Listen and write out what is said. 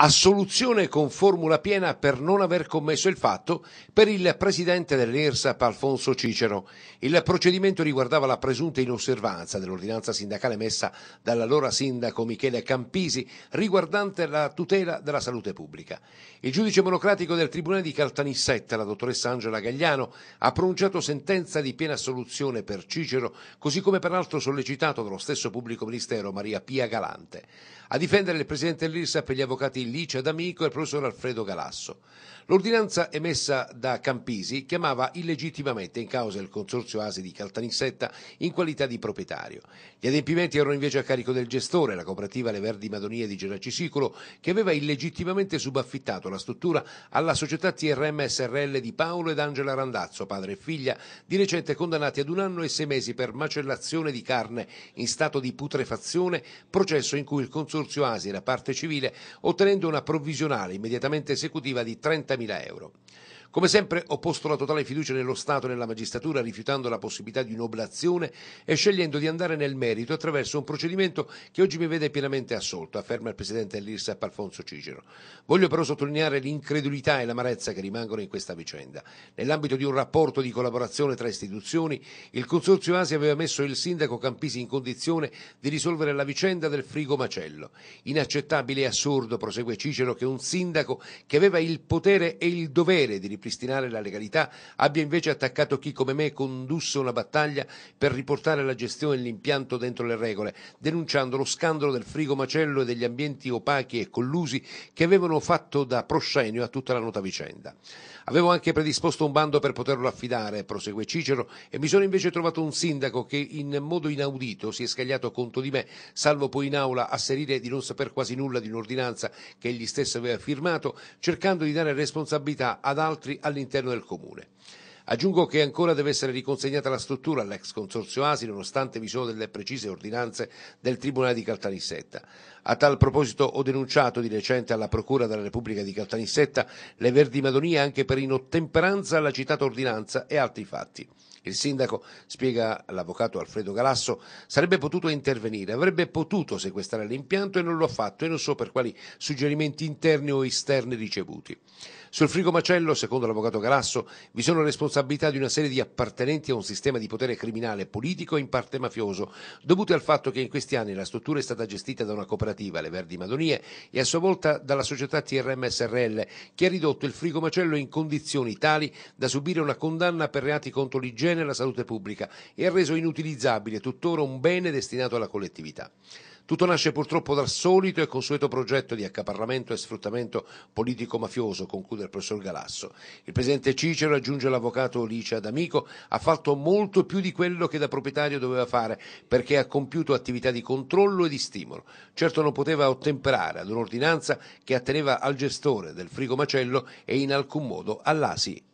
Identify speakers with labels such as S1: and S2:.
S1: assoluzione con formula piena per non aver commesso il fatto per il presidente dell'IRSAP Alfonso Cicero. Il procedimento riguardava la presunta inosservanza dell'ordinanza sindacale messa dall'allora sindaco Michele Campisi riguardante la tutela della salute pubblica. Il giudice monocratico del Tribunale di Caltanissetta, la dottoressa Angela Gagliano, ha pronunciato sentenza di piena assoluzione per Cicero, così come peraltro sollecitato dallo stesso pubblico ministero Maria Pia Galante. A difendere il presidente dell'IRSAP e gli avvocati Licia D'Amico e il professor Alfredo Galasso. L'ordinanza emessa da Campisi chiamava illegittimamente in causa il consorzio ASI di Caltanissetta in qualità di proprietario. Gli adempimenti erano invece a carico del gestore, la cooperativa Le Verdi Madonie di Geracisicolo, che aveva illegittimamente subaffittato la struttura alla società TRM SRL di Paolo ed Angela Randazzo, padre e figlia, di recente condannati ad un anno e sei mesi per macellazione di carne in stato di putrefazione, processo in cui il consorzio ASI era parte civile, ottenendo ottenendo una provvisionale immediatamente esecutiva di 30.000 euro. Come sempre ho posto la totale fiducia nello Stato e nella magistratura, rifiutando la possibilità di un'oblazione e scegliendo di andare nel merito attraverso un procedimento che oggi mi vede pienamente assolto, afferma il presidente dell'IRSAP Alfonso Cicero. Voglio però sottolineare l'incredulità e l'amarezza che rimangono in questa vicenda. Nell'ambito di un rapporto di collaborazione tra istituzioni, il Consorzio Asia aveva messo il sindaco Campisi in condizione di risolvere la vicenda del frigo macello. Inaccettabile e assurdo, prosegue Cicero, che un sindaco che aveva il potere e il dovere di ripristinare la legalità, abbia invece attaccato chi come me condusse una battaglia per riportare la gestione dell'impianto dentro le regole, denunciando lo scandalo del frigo macello e degli ambienti opachi e collusi che avevano fatto da proscenio a tutta la nota vicenda. Avevo anche predisposto un bando per poterlo affidare, prosegue Cicero, e mi sono invece trovato un sindaco che in modo inaudito si è scagliato contro di me, salvo poi in aula asserire di non saper quasi nulla di un'ordinanza che egli stesso aveva firmato, cercando di dare responsabilità ad altri chilometri all'interno del comune. Aggiungo che ancora deve essere riconsegnata la struttura all'ex consorzio ASI nonostante vi sono delle precise ordinanze del Tribunale di Caltanissetta. A tal proposito ho denunciato di recente alla Procura della Repubblica di Caltanissetta le Verdi Madonie anche per inottemperanza alla citata ordinanza e altri fatti. Il sindaco, spiega l'avvocato Alfredo Galasso, sarebbe potuto intervenire, avrebbe potuto sequestrare l'impianto e non lo ha fatto e non so per quali suggerimenti interni o esterni ricevuti. Sul frigo macello, secondo l'avvocato Galasso, vi sono responsabilità di una serie di appartenenti a un sistema di potere criminale politico e in parte mafioso, dovute al fatto che in questi anni la struttura è stata gestita da una cooperativa, le Verdi Madonie, e a sua volta dalla società TRM SRL, che ha ridotto il frigo macello in condizioni tali da subire una condanna per reati contro l'igiene e la salute pubblica e ha reso inutilizzabile tuttora un bene destinato alla collettività. Tutto nasce purtroppo dal solito e consueto progetto di accaparramento e sfruttamento politico-mafioso, conclude il professor Galasso. Il presidente Cicero, aggiunge l'avvocato Licia D'Amico, ha fatto molto più di quello che da proprietario doveva fare perché ha compiuto attività di controllo e di stimolo. Certo non poteva ottemperare ad un'ordinanza che atteneva al gestore del frigo macello e in alcun modo all'ASI